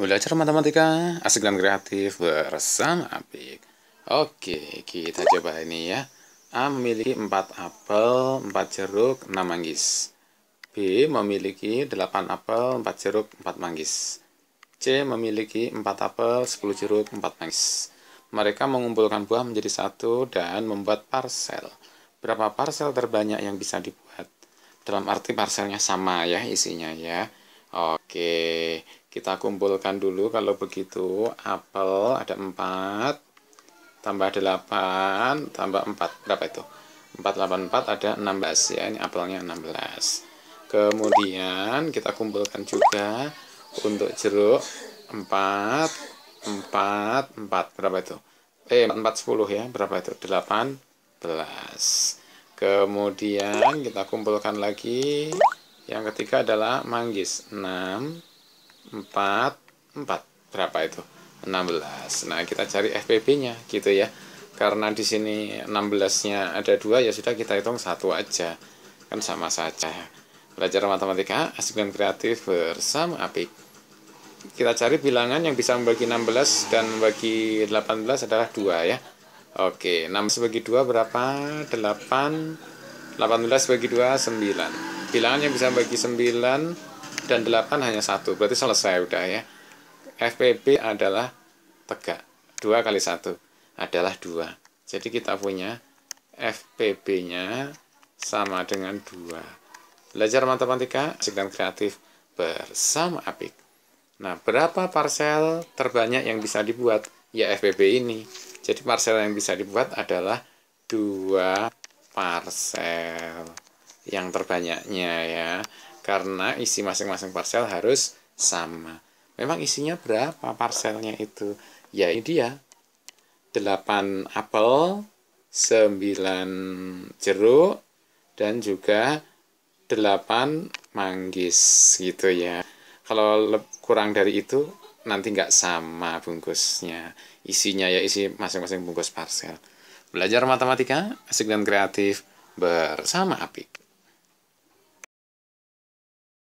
Belajar matematika asik dan kreatif bersama Apik. Oke, kita coba ini ya. A memiliki 4 apel, 4 jeruk, 6 manggis. B memiliki 8 apel, 4 jeruk, 4 manggis. C memiliki 4 apel, 10 jeruk, 4 manggis. Mereka mengumpulkan buah menjadi satu dan membuat parsel. Berapa parsel terbanyak yang bisa dibuat? Dalam arti parselnya sama ya isinya ya. Oke, kita kumpulkan dulu kalau begitu apel ada 4 tambah 8 tambah 4 berapa itu? 484 ada 16 ya ini apelnya 16 kemudian kita kumpulkan juga untuk jeruk 4 4 4 berapa itu eh 4, 4 10 ya berapa itu 18 kemudian kita kumpulkan lagi yang ketiga adalah manggis 6 4 4 berapa itu 16 nah kita cari FPB nya gitu ya karena di sini 16 nya ada dua ya sudah kita hitung satu aja kan sama saja belajar matematika asik dan kreatif bersama Apik kita cari bilangan yang bisa membagi 16 dan membagi 18 adalah dua ya Oke, 6 bagi 2 berapa? 8 18 bagi 2, 9 Bilangan yang bisa bagi 9 dan 8 hanya satu berarti selesai udah ya FPB adalah tegak dua kali satu adalah dua. jadi kita punya FPB nya sama dengan dua. belajar matematika asik dan kreatif bersama Apik nah berapa parsel terbanyak yang bisa dibuat ya FPB ini jadi parsel yang bisa dibuat adalah dua parsel yang terbanyaknya ya karena isi masing-masing parsel harus sama. Memang isinya berapa parselnya itu? Ya ini dia. 8 apel, 9 jeruk, dan juga 8 manggis gitu ya. Kalau kurang dari itu nanti nggak sama bungkusnya. Isinya ya isi masing-masing bungkus parsel. Belajar matematika, asik dan kreatif bersama Apik.